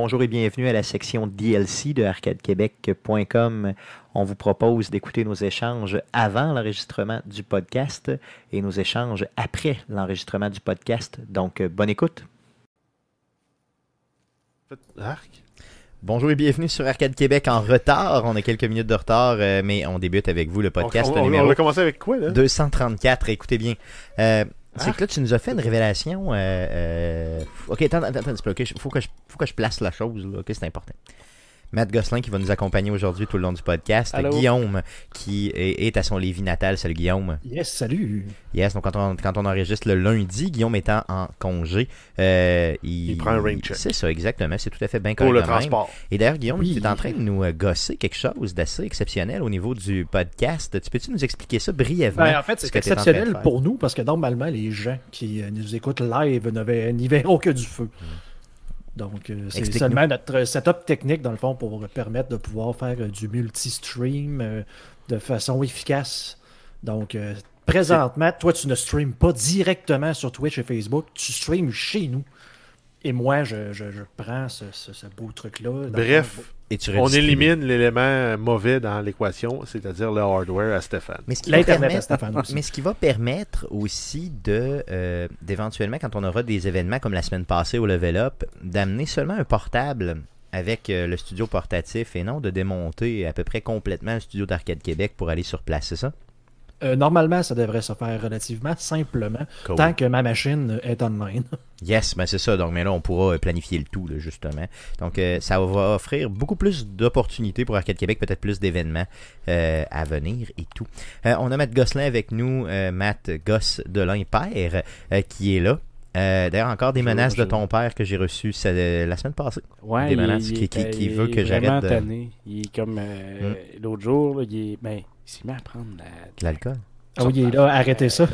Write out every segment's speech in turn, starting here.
Bonjour et bienvenue à la section DLC de arcadequebec.com. On vous propose d'écouter nos échanges avant l'enregistrement du podcast et nos échanges après l'enregistrement du podcast. Donc, euh, bonne écoute. Bonjour et bienvenue sur Arcade Québec en retard. On a quelques minutes de retard, euh, mais on débute avec vous le podcast on, numéro avec quoi, là? 234. Écoutez bien. Euh, c'est que là, tu nous as fait une révélation. Euh, euh ok, attends, attends, attends, il faut, que je, faut que je place la chose, là, ok, c'est important. Matt Gosselin qui va nous accompagner aujourd'hui tout le long du podcast. Guillaume qui est, à son Lévis natal. Salut Guillaume. Yes, salut. Yes, donc quand on, enregistre le lundi, Guillaume étant en congé, euh, il, prend un ring check. C'est ça, exactement. C'est tout à fait bien correct. Pour le transport. Et d'ailleurs, Guillaume, tu es en train de nous euh, gosser quelque chose d'assez exceptionnel au niveau du podcast. Tu peux-tu nous expliquer ça brièvement? Ben, en fait, c'est exceptionnel pour nous parce que normalement, les gens qui euh, nous écoutent live n'y verront que du feu. Hmm. Donc, euh, c'est seulement notre setup technique, dans le fond, pour permettre de pouvoir faire euh, du multi-stream euh, de façon efficace. Donc, présentement, toi, tu ne stream pas directement sur Twitch et Facebook, tu stream chez nous. Et moi, je, je, prends ce, ce, beau truc-là. Bref, on élimine l'élément mauvais dans l'équation, c'est-à-dire le hardware à Stéphane. Mais ce qui, va permettre, aussi. de euh, d'éventuellement, quand on aura des événements comme la semaine passée au Level Up, d'amener seulement un portable avec euh, le studio portatif et non de démonter à peu près complètement le studio d'Arcade Québec pour aller sur place, c'est ça? Euh, normalement, ça devrait se faire relativement simplement, tant que ma machine est en main. yes, mais ben, c'est ça. Donc, mais là, on pourra euh, planifier le tout, justement. Donc, euh, ça va offrir beaucoup plus d'opportunités pour Arcade Québec, peut-être plus d'événements à venir et tout. on a Matt Gosselin avec nous, Matt Goss de qui est là. D'ailleurs, encore des menaces de ton père que j'ai reçues la semaine passée. Ouais, des menaces qui, veut que j'arrête. Il est comme hmm. l'autre jour, il est, ben, il s'est à prendre de l'alcool. Ah oui, arrêtez ça.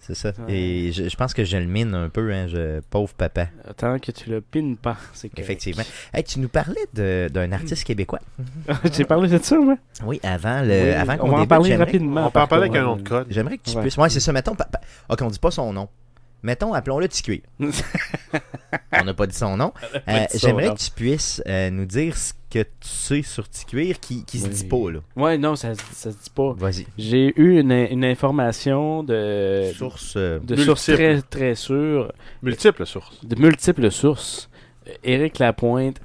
C'est ça. Et je, pense que je le mine un peu, hein, je, pauvre papa. Tant que tu le pines pas, c'est Effectivement. Hey, tu nous parlais d'un artiste québécois. J'ai parlé de ça, moi. Oui, avant, le, avant qu'on On va en parler rapidement. On peut en parler avec un autre code. J'aimerais que tu puisses... Oui, c'est ça. Mettons... Ok, on dit pas son nom. Mettons, appelons-le TQ. on n'a pas dit son nom. J'aimerais que tu puisses nous dire ce que tu sais sur Ticuir qui, qui se dit pas, là. Ouais, non, ça, se dit pas. Vas-y. J'ai eu une, une, information de. Source. de euh, source très, très sûre. Multiples sources. De multiples sources. Éric Lapointe.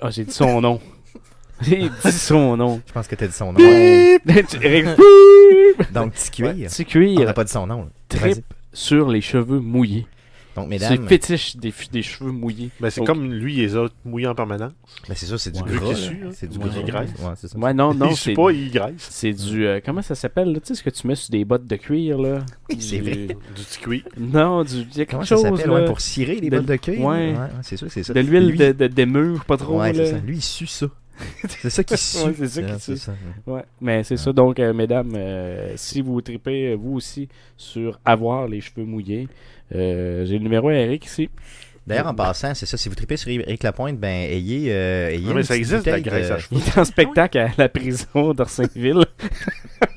oh, j'ai dit son nom. J'ai dit son nom. Je pense que t'as dit son nom. Donc, Ticuir. Ouais, On pas dit son nom. Trip sur les cheveux mouillés. Donc, mesdames. C'est fétiche des, cheveux mouillés. Mais ben, c'est comme lui, et les autres mouillés en permanence. Mais ben, c'est ça, c'est du gras. Hein. C'est du gras. graisse. Ouais, c'est non, non, c'est pas, il graisse. c'est du. Euh, comment ça s'appelle, là? Tu sais, ce que tu mets sur des bottes de cuir, là? Oui, c'est Du- vrai. Du cuir. Non, du. il y a quelque Comment ça s'appelle Pour cirer les bottes de cuir. ouais. c'est ça, c'est ça. De l'huile des de, pas trop, Ouais, Lui, il sue ça. c'est ça qui sue. c'est ça qui Ouais, mais c'est ça. Donc, euh, mesdames, euh, si vous tripez, vous aussi, sur avoir les cheveux mouillés, euh, j'ai le numéro à Eric ici. D'ailleurs, en passant, c'est ça, si vous tripez sur Eric Lapointe, ben, ayez. Euh, ayez non, mais ça existe, la graisse à euh, cheveux. Il est en spectacle à la prison d'Orsainville.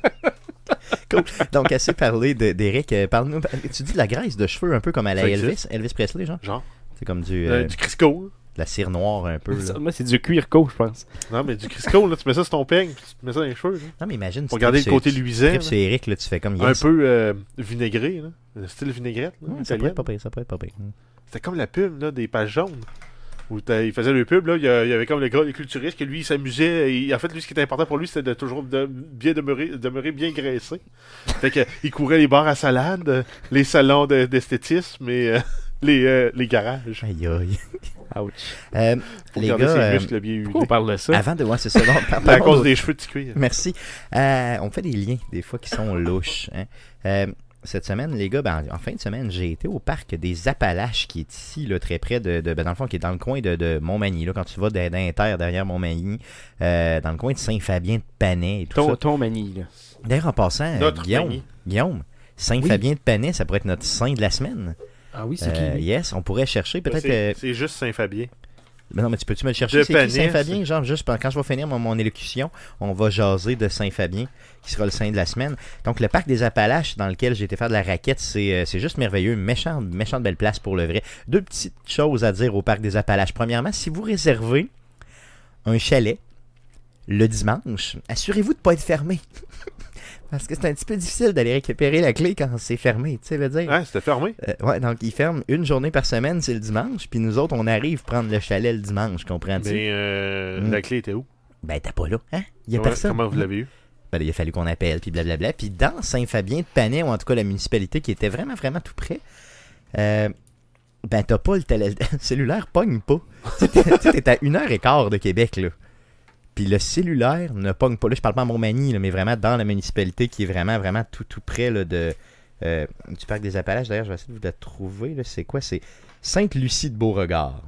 cool. Donc, assez parlé d'Eric. Parle-nous. Tu dis de la graisse de cheveux un peu comme à la Elvis, Elvis Presley, genre Genre. C'est comme du. du Crisco la cire noire un peu. Là. Moi, c'est du cuir co, je pense. Non, mais du Crisco, là, tu mets ça sur ton peigne, tu mets ça dans les cheveux. Non, mais imagine. Pour garder le côté luisant. C'est Eric, là, tu fais comme. Un peu euh, vinaigré, là. Le style vinaigrette. ça peut être pas pire, ça peut être pas pire. C'était comme la pub, là, des pages jaunes. Où il faisait le pub, là, il y avait comme le gars, le culturiste, que lui, il s'amusait. En fait, lui, ce qui était important pour lui, c'était de toujours de, bien demeurer, bien graissé. Fait qu'il il courait les bars à salade, les salons d'esthétisme et euh, les, euh, les garages. Aïe aïe. Ouch. Euh, les gars, euh, on parle de ça? Avant de... voir ce ça. à cause des cheveux de cuir. Merci. Euh, on fait des liens, des fois, qui sont louches. Hein. cette semaine, les gars, ben, en fin de semaine, j'ai été au parc des Appalaches, qui est ici, là, très près de, ben, dans le fond, qui est dans le coin de, de Montmagny. quand tu vas terre derrière Montmagny, dans le coin de Saint-Fabien de Panay et tout ça. Ton D'ailleurs, en passant, Guillaume, Saint-Fabien de Panay, ça pourrait être notre saint de la semaine. Ah oui, c'est euh, qui Yes, on pourrait chercher peut-être. C'est juste Saint-Fabien. Mais non, mais tu peux-tu me le chercher? C'est Saint-Fabien? Genre, juste quand je vais finir mon, mon élocution, on va jaser de Saint-Fabien, qui sera le saint de la semaine. Donc, le parc des Appalaches, dans lequel j'ai été faire de la raquette, c'est euh, juste merveilleux. méchante, méchante belle place pour le vrai. Deux petites choses à dire au parc des Appalaches. Premièrement, si vous réservez un chalet le dimanche, assurez-vous de ne pas être fermé. Parce que c'est un petit peu difficile d'aller récupérer la clé quand c'est fermé, tu sais, veux dire. Ouais, c'était fermé. Euh, ouais, donc ils ferment une journée par semaine, c'est le dimanche, puis nous autres, on arrive prendre le chalet le dimanche, comprends-tu? Mais euh, mm. la clé était où? Ben, t'as pas là, hein? Il y a personne. Comment vous l'avez eu? Ben, il a fallu qu'on appelle, puis blablabla. Puis dans Saint-Fabien de Panay, ou en tout cas la municipalité qui était vraiment, vraiment tout près, euh, ben, t'as pas le, le cellulaire, pogne pas. tu t'es à une heure et quart de Québec, là. Puis le cellulaire ne pogne pas. Là, je parle pas à Montmagny, mais vraiment dans la municipalité qui est vraiment, vraiment tout, tout près là, de, euh, du parc des Appalaches. D'ailleurs, je vais essayer de vous la trouver. C'est quoi C'est Sainte-Lucie de Beauregard.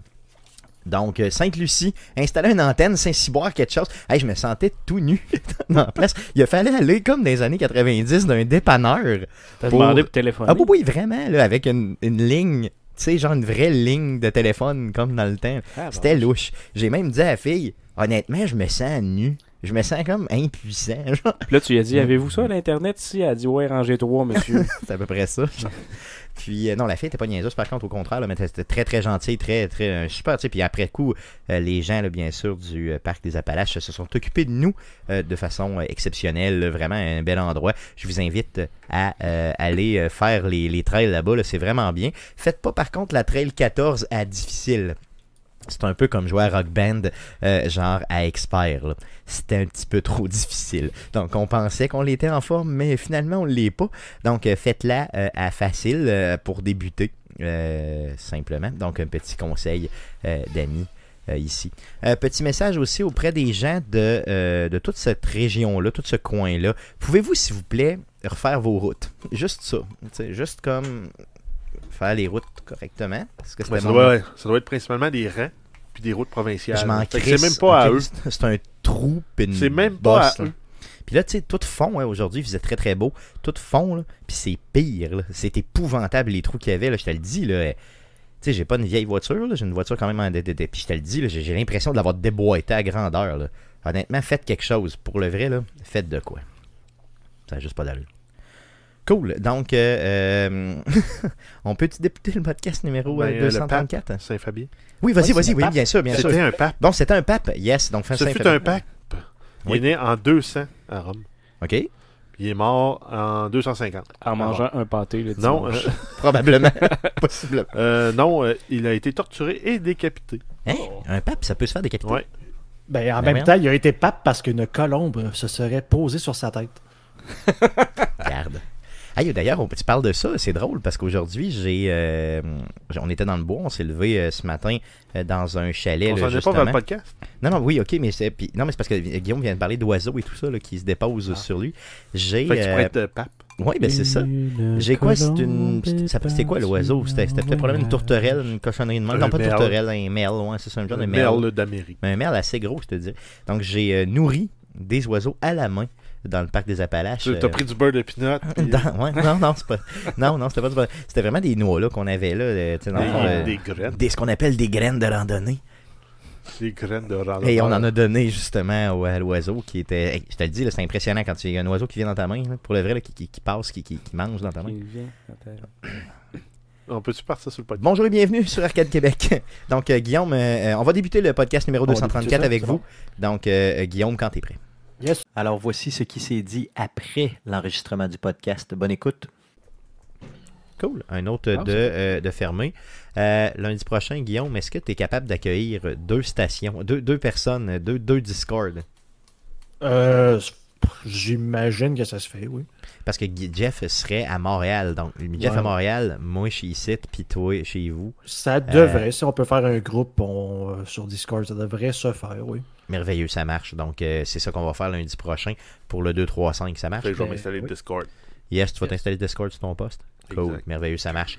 Donc, euh, Sainte-Lucie, installer une antenne, Saint-Cyboire, quelque chose. Hey, je me sentais tout nu en place. Il a fallu aller, comme dans les années 90, d'un dépanneur. pour... demandé pour téléphoner. Ah oui, oui, vraiment, là, avec une, ligne tu sais, genre une vraie ligne de téléphone comme dans le temps. Ah, C'était louche. J'ai même dit à la fille, honnêtement, je me sens nu. Je me sens comme impuissant. là, tu lui as dit, avez-vous ça à l'Internet ici? Elle a dit, ouais, rangez 3, monsieur. c'est à peu près ça. Puis, euh, non, la fille n'était pas niaiseuse, par contre, au contraire, elle mais c'était très, très gentil, très, très euh, super. puis après coup, euh, les gens, bien sûr, du parc des Appalaches se sont occupés de nous de façon exceptionnelle. vraiment un bel endroit. Je vous invite à aller faire les, trails là-bas. c'est vraiment bien. Faites pas, par contre, la trail 14 à difficile. C'est un peu comme jouer à Rock Band, euh, genre à expert. C'était un petit peu trop difficile. Donc, on pensait qu'on l'était en forme, mais finalement, on ne l'est pas. Donc, euh, faites-la euh, à facile pour débuter, simplement. Donc, un petit conseil d'amis ici. petit message aussi auprès des gens de, de toute cette région-là, tout ce coin-là. Pouvez-vous, s'il vous plaît, refaire vos routes? Juste ça. Juste comme faire les routes correctement. ça, doit, être principalement des rangs puis des routes provinciales. Je m'en C'est même pas à eux. C'est un trou puis C'est même pas à eux. Puis là, tu sais, tout fond, hein, aujourd'hui, Il faisait très très beau. Tout fond, puis c'est pire. C'est épouvantable les trous qu'il y avait. Là, je te le dis, là. Eh, tu sais, j'ai pas une vieille voiture, j'ai une voiture quand même en DDD. Puis je te le dis, j'ai l'impression de l'avoir déboîté à grandeur. Honnêtement, faites quelque chose. Pour le vrai, là, faites de quoi. Ça n'a juste pas d'allure. Cool. Donc, euh, euh, on peut-tu députer le podcast numéro 234 saint fabien Oui, vas-y, vas-y, oui, bien sûr, bien sûr. C'était un pape. Donc, c'était un pape, yes. Donc, fin un pape. Il est né en 200 à Rome. OK. Il est mort en 250. En ah mangeant un pâté le Non, euh, probablement. Possiblement. non, il a été torturé et décapité. Hein? Un pape, ça peut se faire décapiter? Oui. Ben, en ben, même temps, il a été pape parce qu'une colombe se serait posée sur sa tête. Garde. Hey, D'ailleurs, tu parles de ça, c'est drôle parce qu'aujourd'hui, euh, on était dans le bois, on s'est levé euh, ce matin euh, dans un chalet. On s'en pas vers le podcast Non, non, oui, ok, mais c'est, non, c'est parce que Guillaume vient de parler d'oiseaux et tout ça qui se déposent ah. sur lui. J'ai. Fait que tu pourrais être pape. Oui, ben c'est ça. J'ai quoi C'est une. C'était quoi l'oiseau C'était peut-être probablement une tourterelle, une cochonnerie de mal. Non, pas tourterelle, un merle, ouais, c'est ça, un genre de merle. merle d'Amérique. Un merle assez gros, je te dis. Donc, j'ai nourri des oiseaux à la main dans le parc des Appalaches. T'as euh, pris du beurre de non, non, c'est pas. c'était pas du beurre. C'était vraiment des noix là qu'on avait là. Euh, euh, des, graines. ce qu'on appelle des graines de randonnée. Des graines de randonnée. Et on en a donné justement à l'oiseau qui était. Je te le dis, c'est impressionnant quand il y a un oiseau qui vient dans ta main, pour le vrai, qui, passe, qui, mange dans ta main. Il vient On peut-tu partir sur le podcast? Bonjour et bienvenue sur Arcade Québec. Donc, Guillaume, on va débuter le podcast numéro 234 avec vous. Donc, Guillaume, quand tu es prêt. Alors voici ce qui s'est dit après l'enregistrement du podcast. Bonne écoute. Cool. Un autre ah, euh, de, fermé. Euh, lundi prochain, Guillaume, est-ce que tu es capable d'accueillir deux stations, deux, deux personnes, deux, deux Discord? Euh, j'imagine que ça se fait, oui. Parce que Jeff serait à Montréal. Donc, Jeff à Montréal, moi chez puis toi chez vous. Ça devrait. Si on peut faire un groupe, on, euh, sur Discord. Ça devrait se faire, oui. Merveilleux, ça marche. Donc, euh, c'est ça qu'on va faire lundi prochain pour le 2-3-5. Ça marche. Je vais m'installer euh, Discord. Yes, tu vas t'installer Discord sur ton poste. Cool, merveilleux, ça marche.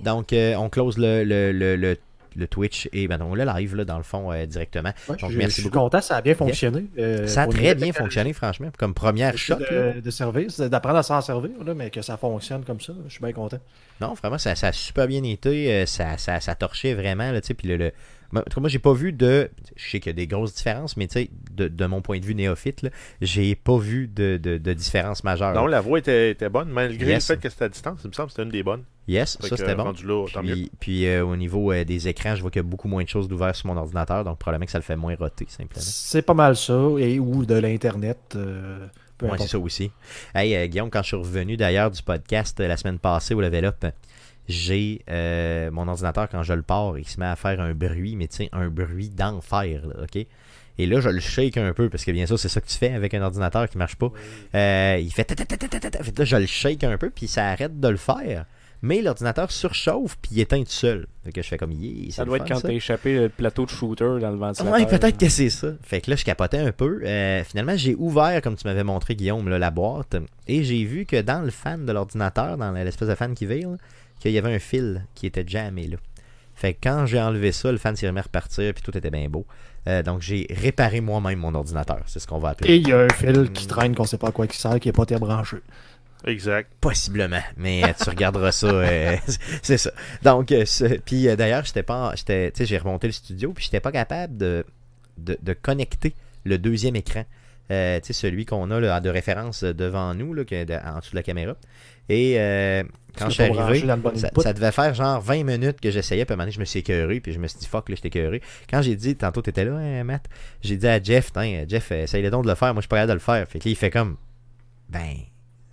Donc, on close le, Twitch et ben, donc, le live là, dans le fond directement. je, suis content, ça a bien fonctionné. ça a très bien fonctionné, franchement, comme première choc De, service, d'apprendre à s'en servir, là, mais que ça fonctionne comme ça, je suis bien content. Non, vraiment, ça, a super bien été, ça, ça, ça torchait vraiment, là, puis le en moi, j'ai pas vu de. Je sais qu'il y a des grosses différences, mais tu sais, de, mon point de vue néophyte, j'ai pas vu de, de, de, différence majeure. Non, la voix était, bonne, malgré le fait que c'était à distance, il me semble que c'était une des bonnes. Yes, ça c'était bon. puis, euh, au niveau euh, des écrans, je vois qu'il y a beaucoup moins de choses d'ouvert sur mon ordinateur, donc probablement que ça le fait moins roter, simplement. C'est pas mal ça, et ou de l'Internet. Euh... c'est ça aussi. Hey, euh, Guillaume, quand je suis revenu d'ailleurs du podcast la semaine passée au Level Up, j'ai euh, mon ordinateur, quand je le pars, il se met à faire un bruit, mais tu sais, un bruit d'enfer, OK? Et là, je le shake un peu, parce que bien sûr, c'est ça que tu fais avec un ordinateur qui marche pas. Euh, il fait... Là, je le shake un peu, puis ça arrête de le faire mais l'ordinateur surchauffe puis il éteint tout seul. Fait que je fais comme Ça doit être quand t'as échappé le plateau de shooter dans le ventilateur. Ouais, peut-être que c'est ça. Fait que là, je capotais un peu. Euh, finalement, j'ai ouvert, comme tu m'avais montré, Guillaume, la boîte et j'ai vu que dans le fan de l'ordinateur, dans l'espèce de fan qui veille, qu'il y avait un fil qui était jamais là. Fait que quand j'ai enlevé ça, le fan s'est remis à repartir, puis tout était bien beau. Euh, donc j'ai réparé moi-même mon ordinateur, c'est ce qu'on va appeler. Et il y a un fil qui traîne qu'on sait pas à quoi qui sert, qui n'est pas été branché. Exact. Possiblement, mais euh, tu regarderas ça. Euh, c'est ça. Donc, euh, puis d'ailleurs, j'étais pas, j'étais, j'ai remonté le studio, puis j'étais pas capable de, de, connecter le deuxième écran. tu sais, celui qu'on a de référence devant nous, là, en dessous de la caméra. Et quand je suis arrivé, ça, devait faire genre 20 minutes que j'essayais, puis à je me suis écœuré, puis je me suis dit fuck, là, j'étais écœuré. Quand j'ai dit, tantôt, t'étais là, hein, Matt, j'ai dit à Jeff, Jeff, essaye donc de le faire, moi, je suis pas capable de le faire. Fait il fait comme, ben,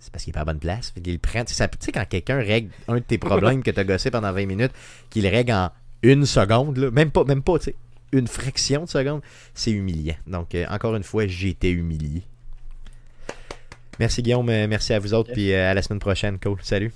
c'est parce qu'il n'est pas à bonne place. Il prend. Tu sais, quand quelqu'un règle un de tes problèmes que tu as gossé pendant 20 minutes, qu'il règle en une seconde, même pas, même pas, tu sais, une fraction de seconde, c'est humiliant. Donc, euh, encore une fois, j'ai été humilié. Merci Guillaume, euh, merci à vous autres, puis euh, à la semaine prochaine. Cool, salut.